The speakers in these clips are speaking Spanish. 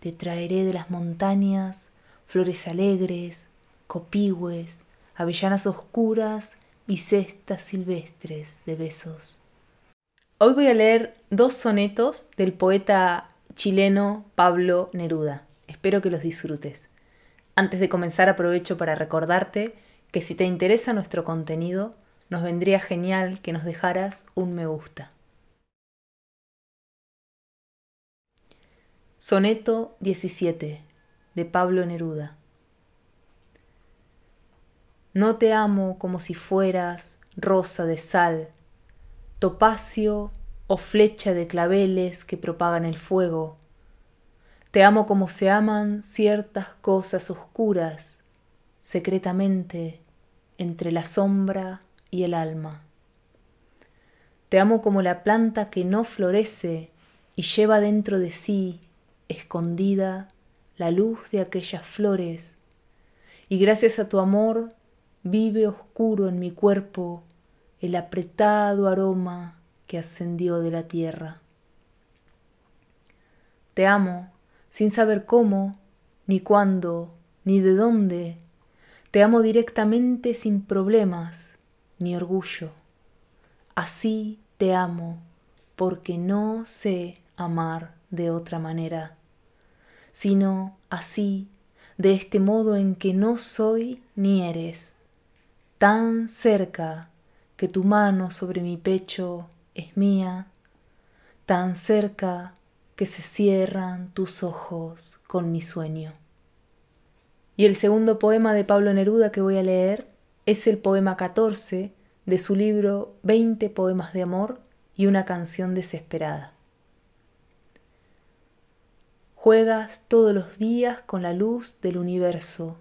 Te traeré de las montañas flores alegres, copigües, avellanas oscuras y cestas silvestres de besos. Hoy voy a leer dos sonetos del poeta chileno Pablo Neruda. Espero que los disfrutes. Antes de comenzar aprovecho para recordarte que si te interesa nuestro contenido, nos vendría genial que nos dejaras un me gusta. Soneto 17 de Pablo Neruda No te amo como si fueras rosa de sal, topacio o flecha de claveles que propagan el fuego. Te amo como se aman ciertas cosas oscuras, secretamente, entre la sombra y el alma. Te amo como la planta que no florece y lleva dentro de sí escondida la luz de aquellas flores, y gracias a tu amor vive oscuro en mi cuerpo el apretado aroma que ascendió de la tierra. Te amo, sin saber cómo, ni cuándo, ni de dónde. Te amo directamente sin problemas, ni orgullo. Así te amo, porque no sé amar de otra manera sino así, de este modo en que no soy ni eres, tan cerca que tu mano sobre mi pecho es mía, tan cerca que se cierran tus ojos con mi sueño. Y el segundo poema de Pablo Neruda que voy a leer es el poema 14 de su libro 20 poemas de amor y una canción desesperada. Juegas todos los días con la luz del universo,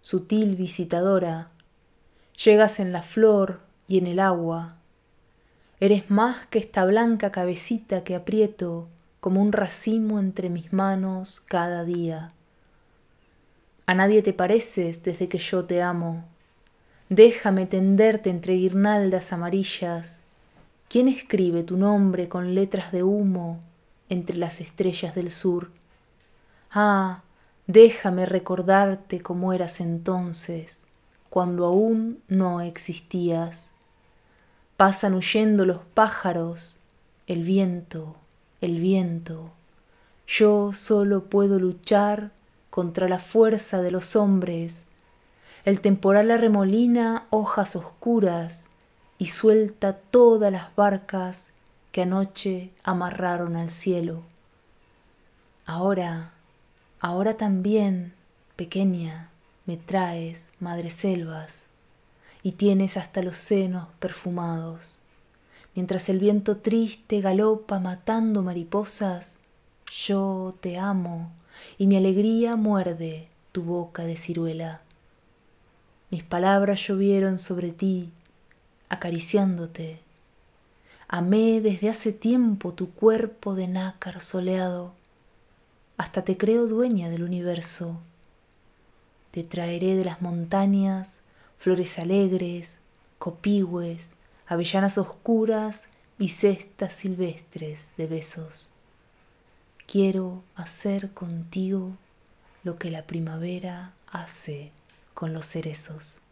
sutil visitadora. Llegas en la flor y en el agua. Eres más que esta blanca cabecita que aprieto como un racimo entre mis manos cada día. A nadie te pareces desde que yo te amo. Déjame tenderte entre guirnaldas amarillas. ¿Quién escribe tu nombre con letras de humo entre las estrellas del sur. Ah, déjame recordarte cómo eras entonces, cuando aún no existías. Pasan huyendo los pájaros, el viento, el viento. Yo solo puedo luchar contra la fuerza de los hombres. El temporal arremolina hojas oscuras y suelta todas las barcas que anoche amarraron al cielo. Ahora, ahora también, pequeña, me traes, madre selvas, y tienes hasta los senos perfumados. Mientras el viento triste galopa matando mariposas, yo te amo y mi alegría muerde tu boca de ciruela. Mis palabras llovieron sobre ti, acariciándote Amé desde hace tiempo tu cuerpo de nácar soleado. Hasta te creo dueña del universo. Te traeré de las montañas flores alegres, copigües, avellanas oscuras y cestas silvestres de besos. Quiero hacer contigo lo que la primavera hace con los cerezos.